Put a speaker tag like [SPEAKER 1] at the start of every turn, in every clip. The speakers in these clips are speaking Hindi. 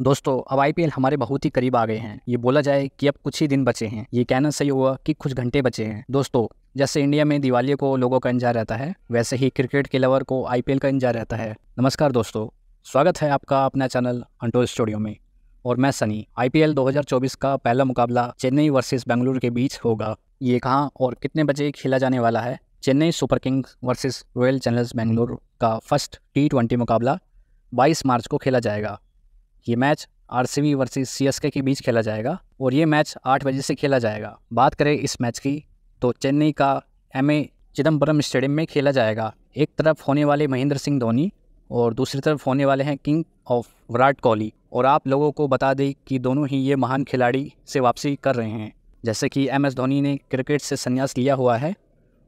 [SPEAKER 1] दोस्तों अब आई हमारे बहुत ही करीब आ गए हैं ये बोला जाए कि अब कुछ ही दिन बचे हैं ये कहना सही हुआ कि कुछ घंटे बचे हैं दोस्तों जैसे इंडिया में दिवाली को लोगों का इंतजार रहता है वैसे ही क्रिकेट के लवर को आई का इंतजार रहता है नमस्कार दोस्तों स्वागत है आपका अपना चैनल अंटो स्टूडियो में और मैं सनी आई 2024 का पहला मुकाबला चेन्नई वर्सेज बेंगलुरु के बीच होगा ये कहाँ और कितने बजे खेला जाने वाला है Chennai super kings versus royal challengers Bengaluru का फर्स्ट टी ट्वेंटी मुकाबला 22 मार्च को खेला जाएगा ये match R C versus CSK के बीच खेला जाएगा और ये मैच आठ बजे से खेला जाएगा बात करें इस मैच की तो चेन्नई का एम ए चिदम्बरम स्टेडियम में खेला जाएगा एक तरफ होने वाले महेंद्र सिंह धोनी और दूसरी तरफ होने वाले हैं किंग ऑफ विराट कोहली और आप लोगों को बता दें कि दोनों ही ये महान खिलाड़ी से वापसी कर रहे हैं जैसे कि एम एस धोनी ने क्रिकेट से संन्यास लिया हुआ है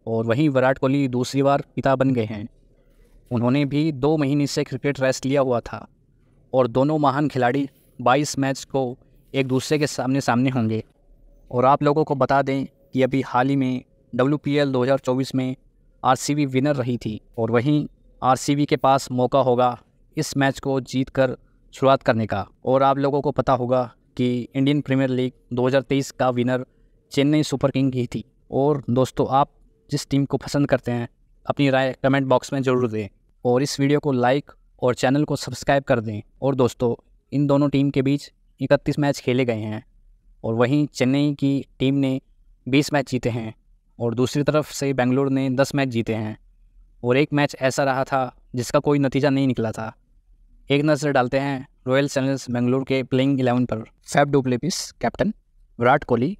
[SPEAKER 1] और वहीं विराट कोहली दूसरी बार पिता बन गए हैं उन्होंने भी दो महीने से क्रिकेट रेस्ट लिया हुआ था और दोनों महान खिलाड़ी बाईस मैच को एक दूसरे के सामने सामने होंगे और आप लोगों को बता दें कि अभी हाल ही में डब्ल्यू पी एल में आर विनर रही थी और वहीं आर के पास मौका होगा इस मैच को जीत कर शुरुआत करने का और आप लोगों को पता होगा कि इंडियन प्रीमियर लीग 2023 का विनर चेन्नई सुपर किंग ही थी और दोस्तों आप जिस टीम को पसंद करते हैं अपनी राय कमेंट बॉक्स में ज़रूर दें और इस वीडियो को लाइक और चैनल को सब्सक्राइब कर दें और दोस्तों इन दोनों टीम के बीच इकतीस मैच खेले गए हैं और वहीं चेन्नई की टीम ने बीस मैच जीते हैं और दूसरी तरफ से बेंगलुरु ने दस मैच जीते हैं और एक मैच ऐसा रहा था जिसका कोई नतीजा नहीं निकला था एक नज़र डालते हैं रॉयल चैलेंजर्स बेंगलोर के प्लेइंग एलेवन पर Faf du Plessis captain Virat Kohli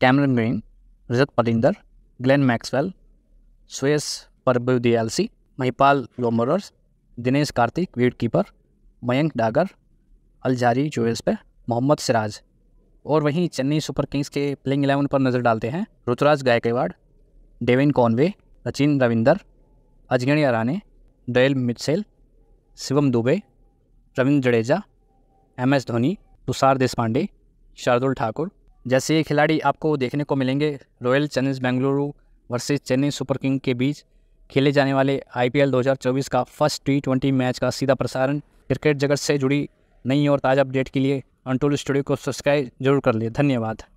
[SPEAKER 1] Cameron Green Rajat Patidar Glenn Maxwell Suyash Prabhudessai Mahipal Lomror Dinesh Karthik wicket keeper Mayank Dagar Alzarri Joseph Mohammed Siraj और वहीं चेन्नई सुपर किंग्स के प्लेइंग एलेवन पर नज़र डालते हैं ऋतुराज गायकवाड़ डेविन कॉनवे रचिन रविंदर अजगणी Rahane Daryl Mitchell Shivam Dube Ravindra Jadeja M S Dhoni Tushar Deshpande Shardul Thakur जैसे ये खिलाड़ी आपको देखने को मिलेंगे royal challenge Bengaluru versus Chennai super king के बीच खेले जाने वाले आईपीएल 2024 का फर्स्ट टी मैच का सीधा प्रसारण क्रिकेट जगत से जुड़ी नई और ताज़ा अपडेट के लिए अनटोल स्टूडियो को सब्सक्राइब जरूर कर लिए धन्यवाद